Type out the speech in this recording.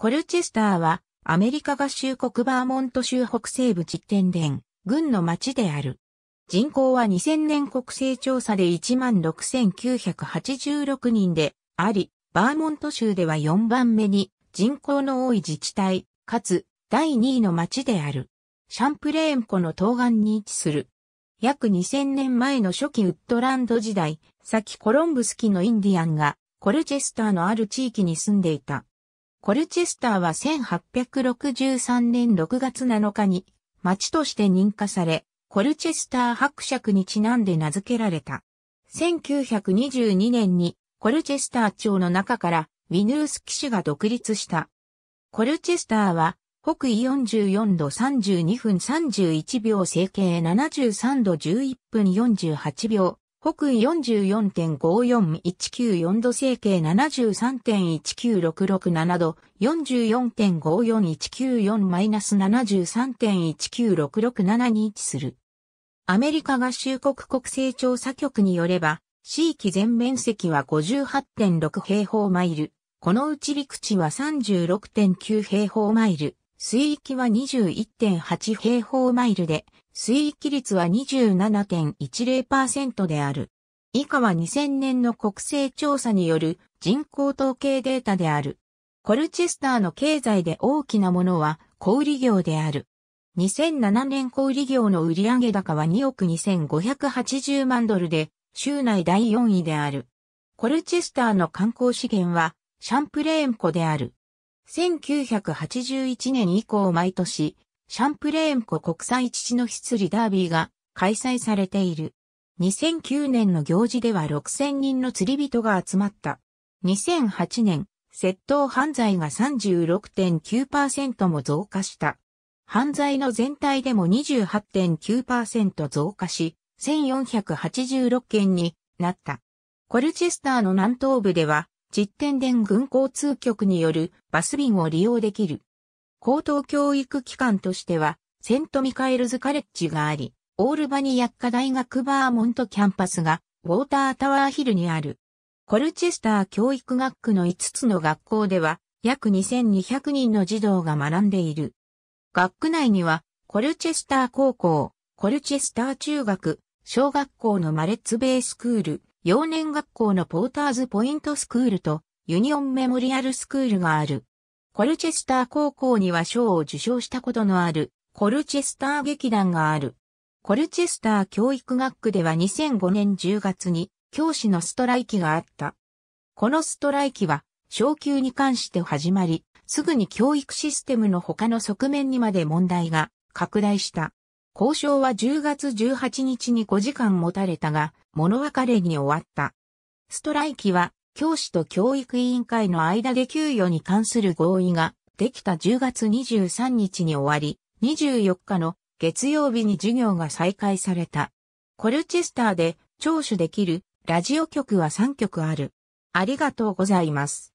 コルチェスターは、アメリカ合衆国バーモント州北西部実デン、郡の町である。人口は2000年国勢調査で16,986人であり、バーモント州では4番目に人口の多い自治体、かつ第2位の町である。シャンプレーン湖の東岸に位置する。約2000年前の初期ウッドランド時代、先コロンブス期のインディアンがコルチェスターのある地域に住んでいた。コルチェスターは1863年6月7日に町として認可され、コルチェスター伯爵にちなんで名付けられた。1922年にコルチェスター町の中からウィヌース騎士が独立した。コルチェスターは北緯44度32分31秒整形73度11分48秒北緯44.54194度整形73.19667度44.54194-73.19667に位置する。アメリカ合衆国国勢調査局によれば、地域全面積は58.6平方マイル。このうち陸地は36.9平方マイル、水域は21.8平方マイルで、水域率は27.10%である。以下は2000年の国勢調査による人口統計データである。コルチェスターの経済で大きなものは小売業である。2007年小売業の売上高は2億2580万ドルで、州内第4位である。コルチェスターの観光資源はシャンプレーン湖である。1981年以降毎年シャンプレーン湖国際父の羊ダービーが開催されている。2009年の行事では6000人の釣り人が集まった。2008年、窃盗犯罪が36.9%も増加した。犯罪の全体でも28.9%増加し、1486件になった。コルチェスターの南東部では、実店電軍交通局によるバス便を利用できる。高等教育機関としては、セント・ミカエルズ・カレッジがあり、オールバニ薬科大学バーモントキャンパスが、ウォータータワーヒルにある。コルチェスター教育学区の5つの学校では、約2200人の児童が学んでいる。学区内には、コルチェスター高校、コルチェスター中学、小学校のマレッツベイスクール、幼年学校のポーターズポイントスクールと、ユニオンメモリアルスクールがある。コルチェスター高校には賞を受賞したことのある、コルチェスター劇団がある。コルチェスター教育学区では2005年10月に教師のストライキがあった。このストライキは昇級に関して始まり、すぐに教育システムの他の側面にまで問題が拡大した。交渉は10月18日に5時間持たれたが、物別れに終わった。ストライキは教師と教育委員会の間で給与に関する合意ができた10月23日に終わり、24日の月曜日に授業が再開された。コルチェスターで聴取できるラジオ局は3局ある。ありがとうございます。